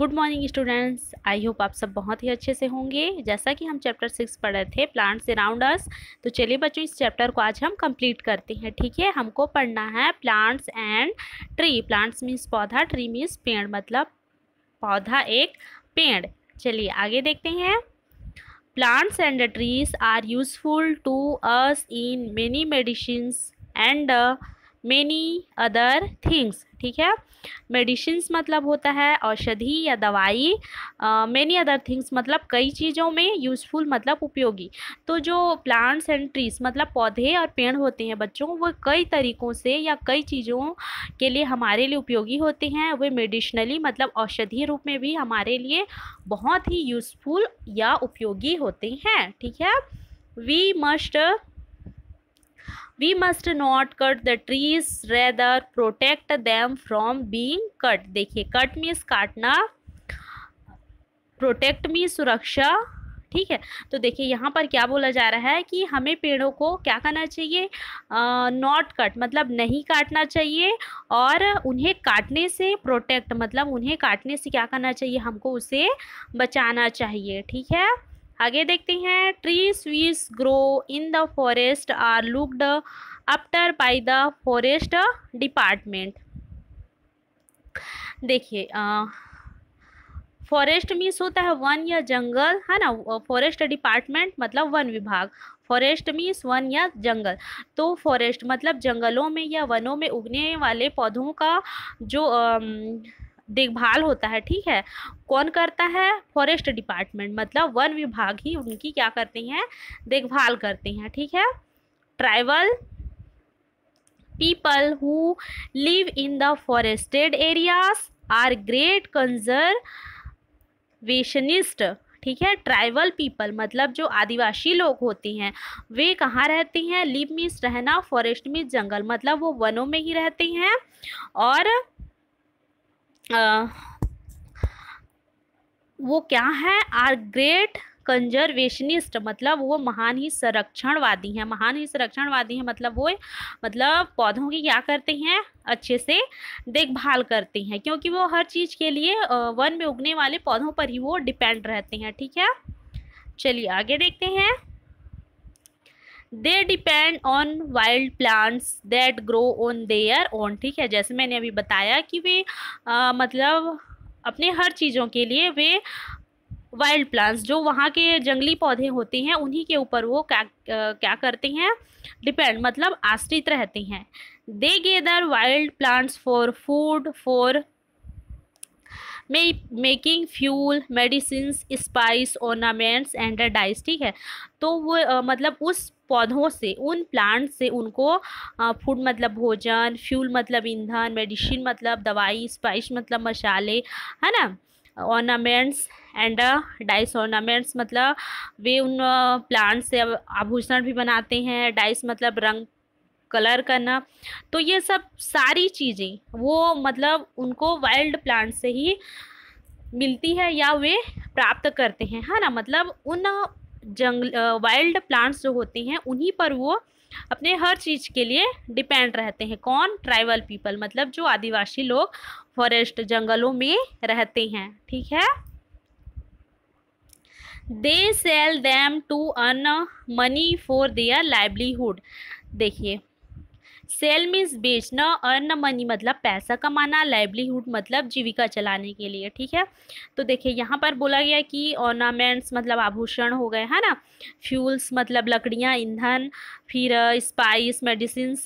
good morning students I hope आप सब बहुत ही अच्छे से होंगे जैसा कि हम चैप्टर सिक्स पढ़ रहे थे प्लांट्स अराउंड अस तो चलिए बच्चों इस चैप्टर को आज हम कंप्लीट करते हैं ठीक है हमको पढ़ना है plants and tree plants means पौधा ट्री मीन्स पेड़ मतलब पौधा एक पेड़ चलिए आगे देखते हैं plants and trees are useful to us in many medicine and many other things ठीक है मेडिसिंस मतलब होता है औषधि या दवाई मेनी अदर थिंग्स मतलब कई चीज़ों में यूज़फुल मतलब उपयोगी तो जो प्लांट्स एंड ट्रीज मतलब पौधे और पेड़ होते हैं बच्चों वो कई तरीक़ों से या कई चीज़ों के लिए हमारे लिए उपयोगी होते हैं वे मेडिशनली मतलब औषधि रूप में भी हमारे लिए बहुत ही यूज़फुल या उपयोगी होते हैं ठीक है we must we must not cut the trees rather protect them from being cut देखिए cut means काटना protect means सुरक्षा ठीक है तो देखिए यहाँ पर क्या बोला जा रहा है कि हमें पेड़ों को क्या करना चाहिए नॉट कट मतलब नहीं काटना चाहिए और उन्हें काटने से प्रोटेक्ट मतलब उन्हें काटने से क्या करना चाहिए हमको उसे बचाना चाहिए ठीक है आगे देखते हैं trees which grow in the forest are looked after by the forest department देखिए फॉरेस्ट मीन्स होता है वन या जंगल है ना फॉरेस्ट डिपार्टमेंट मतलब वन विभाग फॉरेस्ट मीन्स वन या जंगल तो फॉरेस्ट मतलब जंगलों में या वनों में उगने वाले पौधों का जो देखभाल होता है ठीक है कौन करता है फॉरेस्ट डिपार्टमेंट मतलब वन विभाग ही उनकी क्या करते हैं देखभाल करते हैं ठीक है tribal people who live in the forested areas are great conservationist ठीक है ट्राइबल पीपल मतलब जो आदिवासी लोग होते हैं वे कहाँ रहते हैं लिव मीन्स रहना फॉरेस्ट मीन्स जंगल मतलब वो वनों में ही रहते हैं और आ, वो क्या है आर ग्रेट कंजर्वेशनिस्ट मतलब वो महान ही संरक्षणवादी हैं महान ही संरक्षणवादी हैं मतलब वो मतलब पौधों की क्या करते हैं अच्छे से देखभाल करते हैं क्योंकि वो हर चीज़ के लिए वन में उगने वाले पौधों पर ही वो डिपेंड रहते हैं ठीक है चलिए आगे देखते हैं they depend on wild plants that grow on their own ठीक है जैसे मैंने अभी बताया कि वे आ, मतलब अपने हर चीज़ों के लिए वे वाइल्ड प्लांट्स जो वहाँ के जंगली पौधे होते हैं उन्हीं के ऊपर वो क्या क्या करते हैं डिपेंड मतलब आश्रित रहते हैं they gather wild plants for food for making fuel medicine spice ornaments and dyes ठीक है तो वो आ, मतलब उस पौधों से उन प्लांट से उनको फूड मतलब भोजन फ्यूल मतलब ईंधन मेडिसिन मतलब दवाई स्पाइस मतलब मसाले है ना ऑर्नामेंट्स एंड डाइस ऑर्नामेंट्स मतलब वे उन प्लांट से आभूषण भी बनाते हैं डाइस मतलब रंग कलर करना तो ये सब सारी चीज़ें वो मतलब उनको वाइल्ड प्लांट से ही मिलती है या वे प्राप्त करते हैं है ना मतलब उन जंगल वाइल्ड प्लांट्स जो होते हैं उन्हीं पर वो अपने हर चीज़ के लिए डिपेंड रहते हैं कौन ट्राइबल पीपल मतलब जो आदिवासी लोग फॉरेस्ट जंगलों में रहते हैं ठीक है they sell them to earn money for their livelihood देखिए सेल मीन्स बेचना अर्न मनी मतलब पैसा कमाना लाइवलीहुड मतलब जीविका चलाने के लिए ठीक है तो देखिए यहाँ पर बोला गया कि ऑर्नामेंट्स मतलब आभूषण हो गए है ना फ्यूल्स मतलब लकड़ियाँ ईंधन फिर स्पाइस मेडिसिन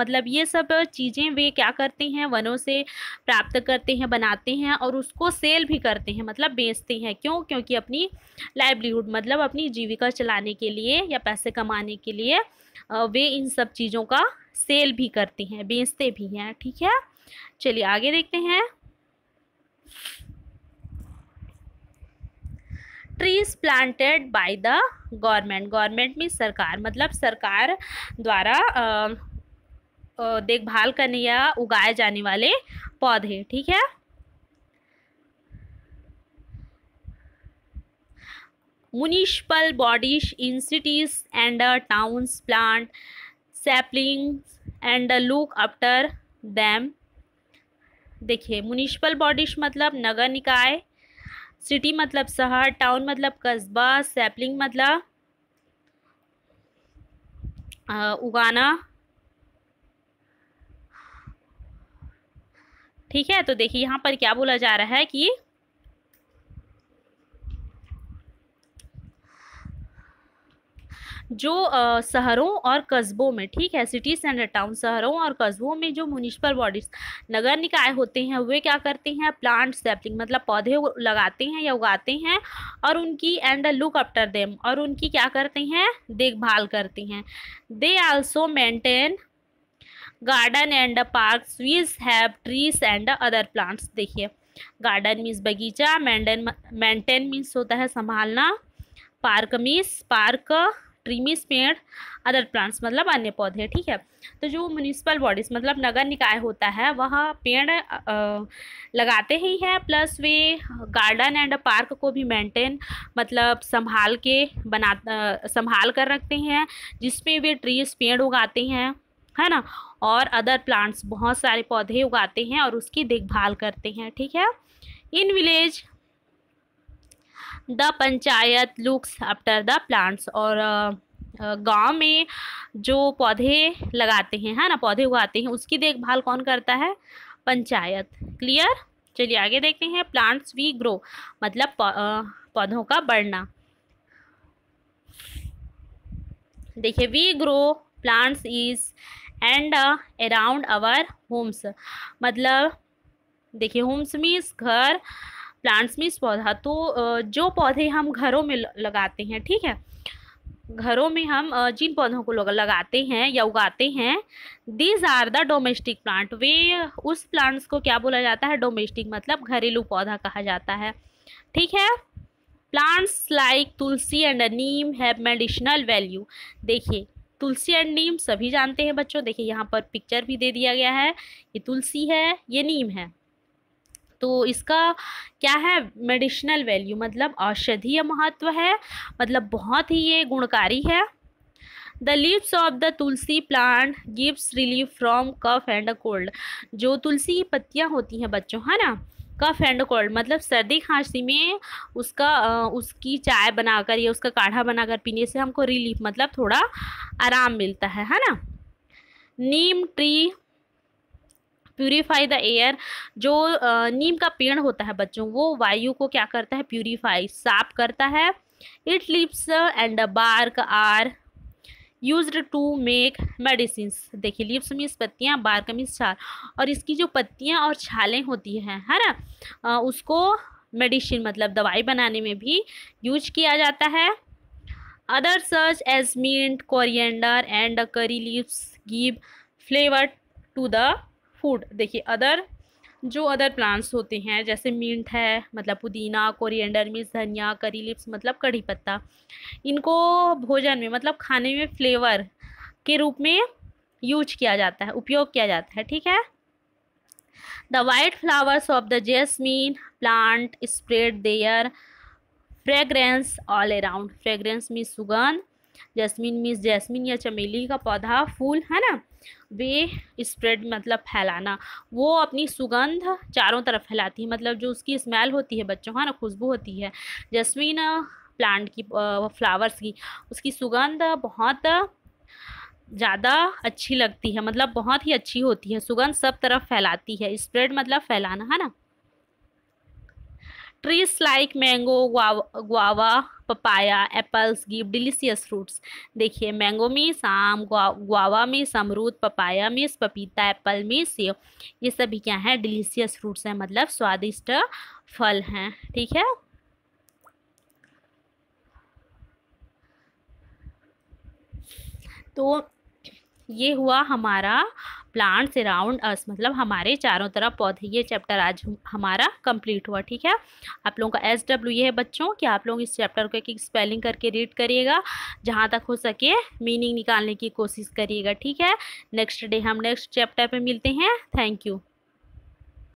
मतलब ये सब चीज़ें वे क्या करते हैं वनों से प्राप्त करते हैं बनाते हैं और उसको सेल भी करते हैं मतलब बेचते हैं क्यों क्योंकि अपनी लाइवलीहुड मतलब अपनी जीविका चलाने के लिए या पैसे कमाने के लिए वे इन सब चीज़ों का सेल भी करती हैं बेचते भी हैं ठीक है चलिए आगे देखते हैं trees planted by the government government में सरकार मतलब सरकार द्वारा देखभाल करने या उगाए जाने वाले पौधे ठीक है municipal bodies in cities and towns plant saplings and look after them देखिए म्यूनिसिपल बॉडीज मतलब नगर निकाय सिटी मतलब शहर टाउन मतलब कस्बा सैपलिंग मतलब आ, उगाना ठीक है तो देखिए यहाँ पर क्या बोला जा रहा है कि जो शहरों और कस्बों में ठीक है सिटीज़ एंड टाउन शहरों और कस्बों में जो म्यूनिसिपल बॉडीज नगर निकाय होते हैं वे क्या करते हैं प्लांट सेपलिंग मतलब पौधे लगाते हैं या उगाते हैं और उनकी एंड लुक आफ्टर देम और उनकी क्या करते हैं देखभाल करते हैं they also maintain garden and park which have trees and other plants देखिए गार्डन मीन्स बगीचा मेंटेन मेंटेन मीन्स होता है संभालना पार्क मीन्स पार्क ट्रीमिस पेड़ अदर प्लांट्स मतलब अन्य पौधे ठीक है तो जो म्यूनिसिपल बॉडीज़ मतलब नगर निकाय होता है वह पेड़ लगाते ही हैं प्लस वे गार्डन एंड पार्क को भी मेंटेन मतलब संभाल के बना संभाल कर रखते हैं जिसमें वे ट्रीज पेड़ उगाते हैं है ना और अदर प्लांट्स बहुत सारे पौधे उगाते हैं और उसकी देखभाल करते हैं ठीक है in village the panchayat looks after the plants और गांव में जो पौधे लगाते हैं है ना पौधे उगाते हैं उसकी देखभाल कौन करता है पंचायत क्लियर चलिए आगे देखते हैं प्लांट्स वी ग्रो मतलब पौधों का बढ़ना देखिए we grow plants is and around our homes मतलब देखिए होम्स मीन्स घर प्लांट्स मीन्स पौधा तो जो पौधे हम घरों में लगाते हैं ठीक है घरों में हम जिन पौधों को लगाते हैं या उगाते हैं these are the domestic plant वे उस प्लांट्स को क्या बोला जाता है डोमेस्टिक मतलब घरेलू पौधा कहा जाता है ठीक है plants like tulsi and neem have medicinal value देखिए तुलसी एंड नीम सभी जानते हैं बच्चों देखिए यहाँ पर पिक्चर भी दे दिया गया है ये तुलसी है ये नीम है तो इसका क्या है मेडिसिनल वैल्यू मतलब औषधीय महत्व है मतलब बहुत ही ये गुणकारी है the leaves of the tulsi plant gives relief from cough and cold जो तुलसी की पत्तियाँ होती हैं बच्चों है ना कफ एंड कोल्ड मतलब सर्दी खांसी में उसका उसकी चाय बनाकर या उसका काढ़ा बनाकर पीने से हमको रिलीफ मतलब थोड़ा आराम मिलता है है ना neem tree purify the air जो नीम का पेड़ होता है बच्चों वो वायु को क्या करता है प्यूरीफाई साफ करता है it leaves and bark are use to make medicine देखिए लिप्स मीन्स पत्तियाँ बार्क मीन्स छाल और इसकी जो पत्तियाँ और छालें होती हैं है ना उसको मेडिसिन मतलब दवाई बनाने में भी यूज किया जाता है अदर सर्च as coriander and curry leaves give flavour to the food देखिए अदर जो अदर प्लांट्स होते हैं जैसे मिंट है मतलब पुदीना कोरिएंडर मिर्च धनिया करी लिप्स मतलब कड़ी पत्ता इनको भोजन में मतलब खाने में फ्लेवर के रूप में यूज किया जाता है उपयोग किया जाता है ठीक है the white flowers of the jasmine plant spread their fragrance all around fragrance mean सुगंध जैस्मिन मीन्स जैस्मिन या चमेली का पौधा फूल है ना वे स्प्रेड मतलब फैलाना वो अपनी सुगंध चारों तरफ फैलाती है मतलब जो उसकी स्मेल होती है बच्चों है ना खुशबू होती है जैस्मिन प्लांट की फ्लावर्स की उसकी सुगंध बहुत ज़्यादा अच्छी लगती है मतलब बहुत ही अच्छी होती है सुगंध सब तरफ फैलाती है स्प्रेड मतलब फैलाना है ना trees like mango guava papaya apples give delicious fruits देखिए मैंगो मीस आम गुआवा मीस अमरूद पपाया मीस पपीता एप्पल मीस ये सभी क्या है डिलीशियस फ्रूट्स हैं मतलब स्वादिष्ट फल हैं ठीक है तो ये हुआ हमारा प्लांट्स अराउंड अस मतलब हमारे चारों तरफ पौधे ये चैप्टर आज हमारा कंप्लीट हुआ ठीक है आप लोगों का एस डब्ल्यू ये है बच्चों कि आप लोग इस चैप्टर को एक स्पेलिंग करके रीड करिएगा जहाँ तक हो सके मीनिंग निकालने की कोशिश करिएगा ठीक है नेक्स्ट डे हम नेक्स्ट चैप्टर पर मिलते हैं थैंक यू